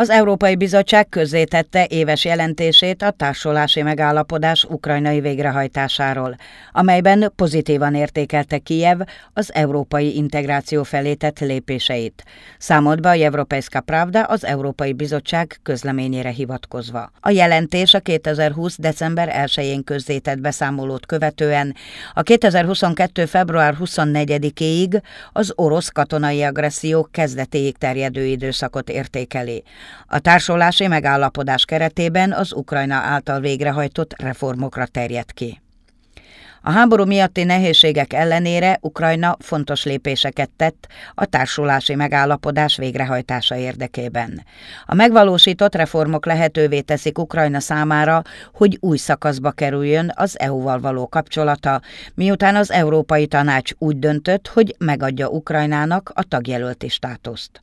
Az Európai Bizottság közzétette éves jelentését a társulási megállapodás ukrajnai végrehajtásáról, amelyben pozitívan értékelte Kijev az európai integráció felé tett lépéseit. Számolt be a Europejska Pravda az Európai Bizottság közleményére hivatkozva. A jelentés a 2020. december 1-én közzétett beszámolót követően a 2022. február 24-éig az orosz katonai agresszió kezdetéig terjedő időszakot értékeli. A társulási megállapodás keretében az Ukrajna által végrehajtott reformokra terjed ki. A háború miatti nehézségek ellenére Ukrajna fontos lépéseket tett a társulási megállapodás végrehajtása érdekében. A megvalósított reformok lehetővé teszik Ukrajna számára, hogy új szakaszba kerüljön az EU-val való kapcsolata, miután az Európai Tanács úgy döntött, hogy megadja Ukrajnának a tagjelölti státuszt.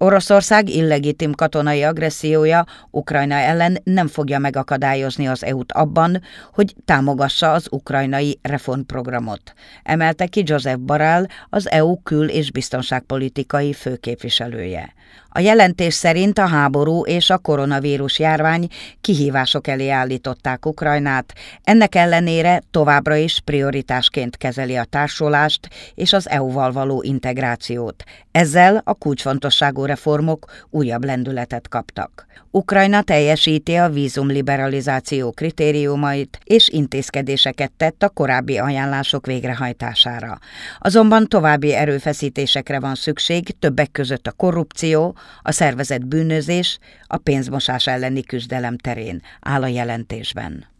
Oroszország illegitim katonai agressziója Ukrajna ellen nem fogja megakadályozni az EU-t abban, hogy támogassa az ukrajnai reformprogramot, emelte ki Joseph Barrell, az EU kül- és biztonságpolitikai főképviselője. A jelentés szerint a háború és a koronavírus járvány kihívások elé állították Ukrajnát, ennek ellenére továbbra is prioritásként kezeli a társulást és az EU-val való integrációt. Ezzel a kulcsfontosságú reformok újabb lendületet kaptak. Ukrajna teljesíti a vízumliberalizáció kritériumait, és intézkedéseket tett a korábbi ajánlások végrehajtására. Azonban további erőfeszítésekre van szükség, többek között a korrupció, a szervezett bűnözés, a pénzmosás elleni küzdelem terén, áll a jelentésben.